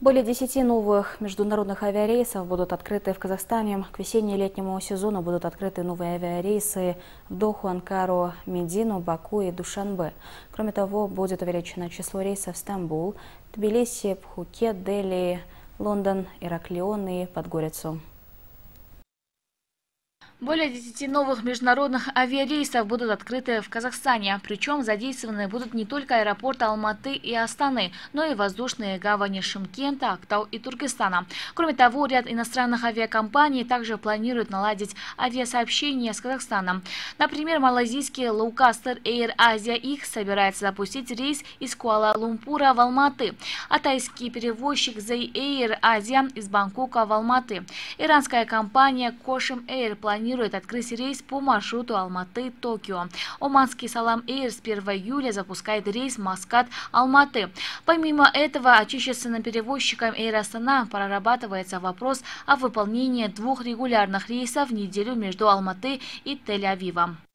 Более 10 новых международных авиарейсов будут открыты в Казахстане. К весенне-летнему сезону будут открыты новые авиарейсы Доху, Анкару, Медину, Баку и Душанбе. Кроме того, будет увеличено число рейсов в Стамбул, Тбилиси, Пхукет, Дели, Лондон, Ираклион и Подгорицу. Более 10 новых международных авиарейсов будут открыты в Казахстане. Причем задействованы будут не только аэропорты Алматы и Астаны, но и воздушные гавани Шимкента, Актау и Туркестана. Кроме того, ряд иностранных авиакомпаний также планируют наладить авиасообщение с Казахстаном. Например, малазийский лоукастер Air Asia X собирается запустить рейс из Куала-Лумпура в Алматы, а тайский перевозчик Zay Air Asia из Бангкока в Алматы. Иранская компания Кошем Air планирует планирует открыть рейс по маршруту Алматы-Токио. Оманский Салам Эйр с 1 июля запускает рейс Маскат-Алматы. Помимо этого, очищенным перевозчиком Эйр Астана прорабатывается вопрос о выполнении двух регулярных рейсов в неделю между Алматы и Тель-Авивом.